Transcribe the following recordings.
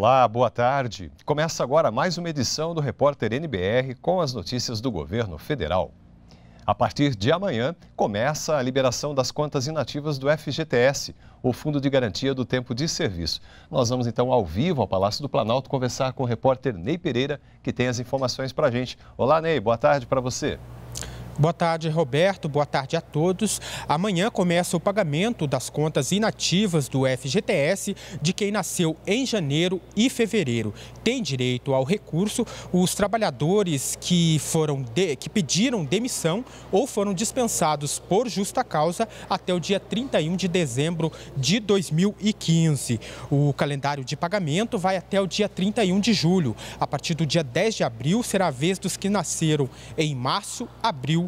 Olá, boa tarde. Começa agora mais uma edição do Repórter NBR com as notícias do governo federal. A partir de amanhã, começa a liberação das contas inativas do FGTS, o Fundo de Garantia do Tempo de Serviço. Nós vamos então ao vivo ao Palácio do Planalto conversar com o repórter Ney Pereira, que tem as informações para a gente. Olá, Ney, boa tarde para você. Boa tarde, Roberto. Boa tarde a todos. Amanhã começa o pagamento das contas inativas do FGTS de quem nasceu em janeiro e fevereiro. Tem direito ao recurso os trabalhadores que foram de, que pediram demissão ou foram dispensados por justa causa até o dia 31 de dezembro de 2015. O calendário de pagamento vai até o dia 31 de julho. A partir do dia 10 de abril será a vez dos que nasceram em março, abril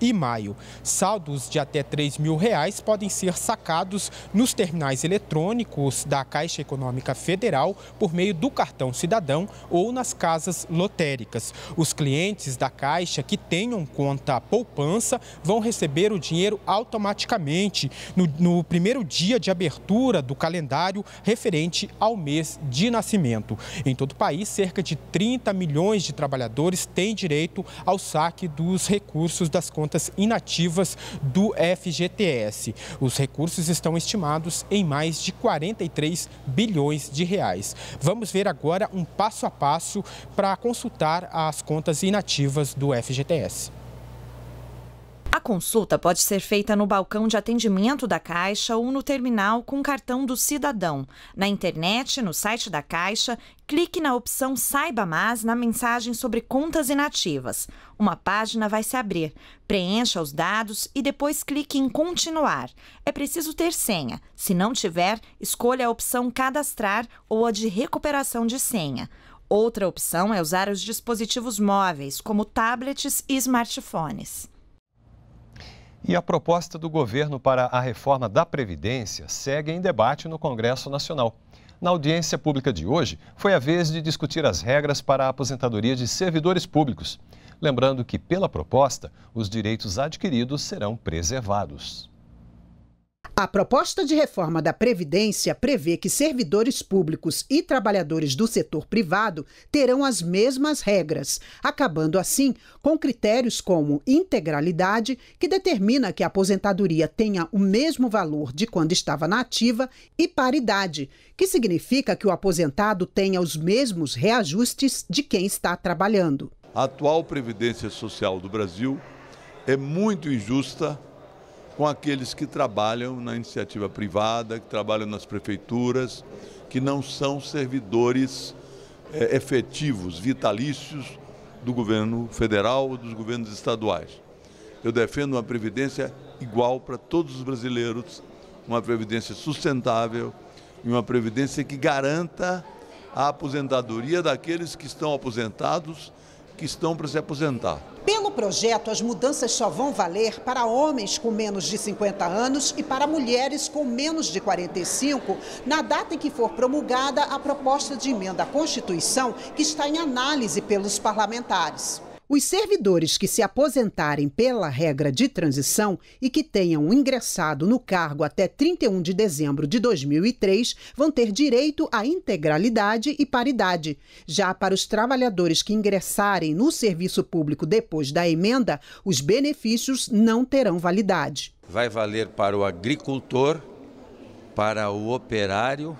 e maio. Saldos de até R$ mil reais podem ser sacados nos terminais eletrônicos da Caixa Econômica Federal por meio do cartão cidadão ou nas casas lotéricas. Os clientes da Caixa que tenham conta poupança vão receber o dinheiro automaticamente no, no primeiro dia de abertura do calendário referente ao mês de nascimento. Em todo o país, cerca de 30 milhões de trabalhadores têm direito ao saque dos recursos das contas contas inativas do FGTS. Os recursos estão estimados em mais de 43 bilhões de reais. Vamos ver agora um passo a passo para consultar as contas inativas do FGTS consulta pode ser feita no balcão de atendimento da Caixa ou no terminal com cartão do cidadão. Na internet, no site da Caixa, clique na opção Saiba Mais na mensagem sobre contas inativas. Uma página vai se abrir. Preencha os dados e depois clique em Continuar. É preciso ter senha. Se não tiver, escolha a opção Cadastrar ou a de Recuperação de Senha. Outra opção é usar os dispositivos móveis, como tablets e smartphones. E a proposta do governo para a reforma da Previdência segue em debate no Congresso Nacional. Na audiência pública de hoje, foi a vez de discutir as regras para a aposentadoria de servidores públicos. Lembrando que, pela proposta, os direitos adquiridos serão preservados. A proposta de reforma da Previdência prevê que servidores públicos e trabalhadores do setor privado terão as mesmas regras, acabando assim com critérios como integralidade, que determina que a aposentadoria tenha o mesmo valor de quando estava na ativa, e paridade, que significa que o aposentado tenha os mesmos reajustes de quem está trabalhando. A atual Previdência Social do Brasil é muito injusta com aqueles que trabalham na iniciativa privada, que trabalham nas prefeituras, que não são servidores é, efetivos, vitalícios do governo federal ou dos governos estaduais. Eu defendo uma previdência igual para todos os brasileiros, uma previdência sustentável e uma previdência que garanta a aposentadoria daqueles que estão aposentados que estão para se aposentar. Pelo projeto, as mudanças só vão valer para homens com menos de 50 anos e para mulheres com menos de 45, na data em que for promulgada a proposta de emenda à Constituição que está em análise pelos parlamentares. Os servidores que se aposentarem pela regra de transição e que tenham ingressado no cargo até 31 de dezembro de 2003 vão ter direito à integralidade e paridade. Já para os trabalhadores que ingressarem no serviço público depois da emenda, os benefícios não terão validade. Vai valer para o agricultor, para o operário,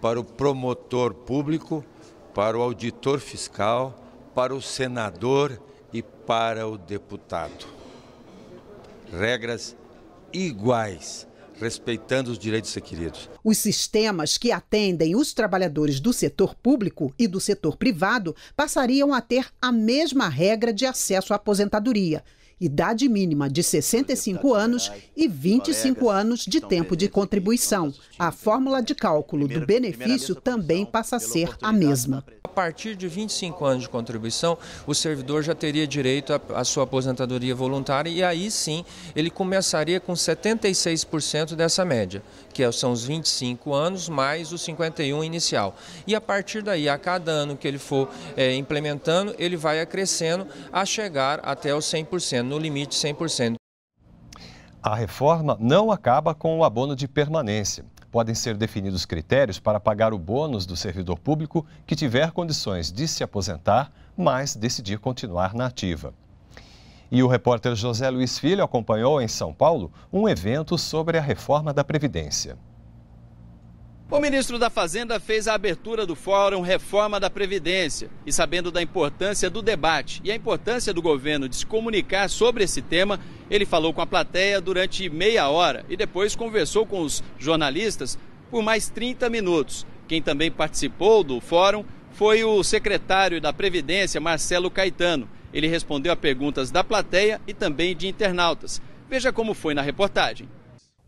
para o promotor público, para o auditor fiscal para o senador e para o deputado. Regras iguais respeitando os direitos adquiridos. Os sistemas que atendem os trabalhadores do setor público e do setor privado passariam a ter a mesma regra de acesso à aposentadoria idade mínima de 65 anos e 25 anos de tempo de contribuição. A fórmula de cálculo do benefício também passa a ser a mesma. A partir de 25 anos de contribuição, o servidor já teria direito à sua aposentadoria voluntária e aí sim ele começaria com 76% dessa média, que é, são os 25 anos mais os 51 inicial. E a partir daí, a cada ano que ele for é, implementando, ele vai acrescendo a chegar até os 100% no limite 100%. A reforma não acaba com o abono de permanência. Podem ser definidos critérios para pagar o bônus do servidor público que tiver condições de se aposentar, mas decidir continuar na ativa. E o repórter José Luiz Filho acompanhou em São Paulo um evento sobre a reforma da Previdência. O ministro da Fazenda fez a abertura do Fórum Reforma da Previdência e, sabendo da importância do debate e a importância do governo de se comunicar sobre esse tema, ele falou com a plateia durante meia hora e depois conversou com os jornalistas por mais 30 minutos. Quem também participou do fórum foi o secretário da Previdência, Marcelo Caetano. Ele respondeu a perguntas da plateia e também de internautas. Veja como foi na reportagem.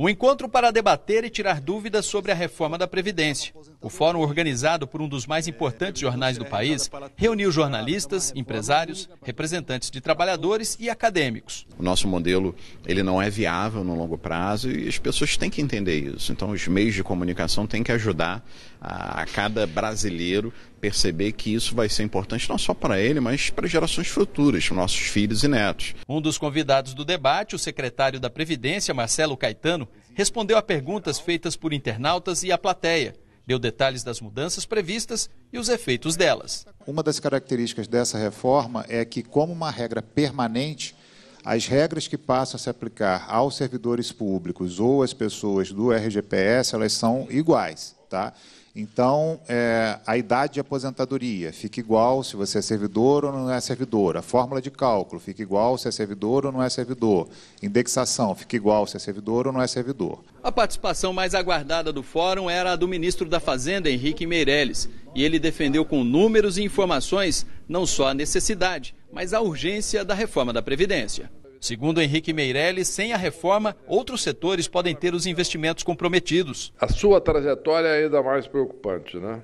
Um encontro para debater e tirar dúvidas sobre a reforma da Previdência. O fórum, organizado por um dos mais importantes jornais do país, reuniu jornalistas, empresários, representantes de trabalhadores e acadêmicos. O nosso modelo ele não é viável no longo prazo e as pessoas têm que entender isso. Então, os meios de comunicação têm que ajudar a, a cada brasileiro perceber que isso vai ser importante não só para ele, mas para gerações futuras, nossos filhos e netos. Um dos convidados do debate, o secretário da Previdência, Marcelo Caetano, respondeu a perguntas feitas por internautas e a plateia. Deu detalhes das mudanças previstas e os efeitos delas. Uma das características dessa reforma é que, como uma regra permanente, as regras que passam a se aplicar aos servidores públicos ou às pessoas do RGPS, elas são iguais, tá? Então, é, a idade de aposentadoria fica igual se você é servidor ou não é servidor. A fórmula de cálculo fica igual se é servidor ou não é servidor. Indexação fica igual se é servidor ou não é servidor. A participação mais aguardada do fórum era a do ministro da Fazenda, Henrique Meirelles. E ele defendeu com números e informações não só a necessidade, mas a urgência da reforma da Previdência. Segundo Henrique Meirelles, sem a reforma, outros setores podem ter os investimentos comprometidos. A sua trajetória é ainda mais preocupante, né?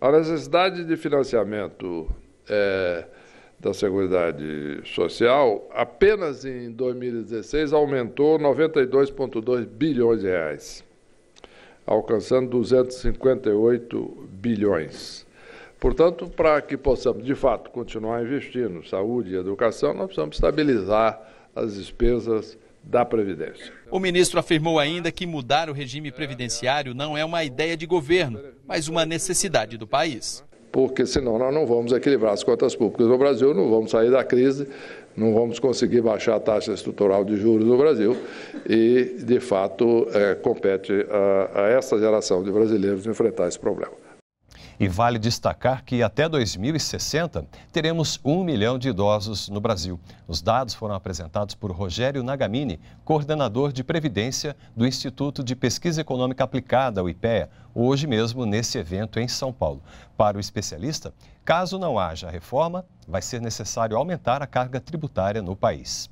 A necessidade de financiamento é, da Seguridade Social apenas em 2016 aumentou 92,2 bilhões de reais, alcançando 258 bilhões. Portanto, para que possamos, de fato, continuar investindo em saúde e educação, nós precisamos estabilizar as despesas da Previdência. O ministro afirmou ainda que mudar o regime previdenciário não é uma ideia de governo, mas uma necessidade do país. Porque senão nós não vamos equilibrar as contas públicas no Brasil, não vamos sair da crise, não vamos conseguir baixar a taxa estrutural de juros no Brasil e, de fato, é, compete a, a essa geração de brasileiros enfrentar esse problema. E vale destacar que até 2060 teremos um milhão de idosos no Brasil. Os dados foram apresentados por Rogério Nagamini, coordenador de Previdência do Instituto de Pesquisa Econômica Aplicada, o IPEA, hoje mesmo nesse evento em São Paulo. Para o especialista, caso não haja reforma, vai ser necessário aumentar a carga tributária no país.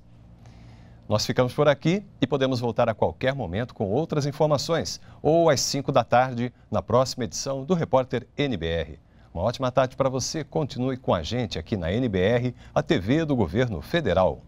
Nós ficamos por aqui e podemos voltar a qualquer momento com outras informações ou às 5 da tarde na próxima edição do Repórter NBR. Uma ótima tarde para você. Continue com a gente aqui na NBR, a TV do Governo Federal.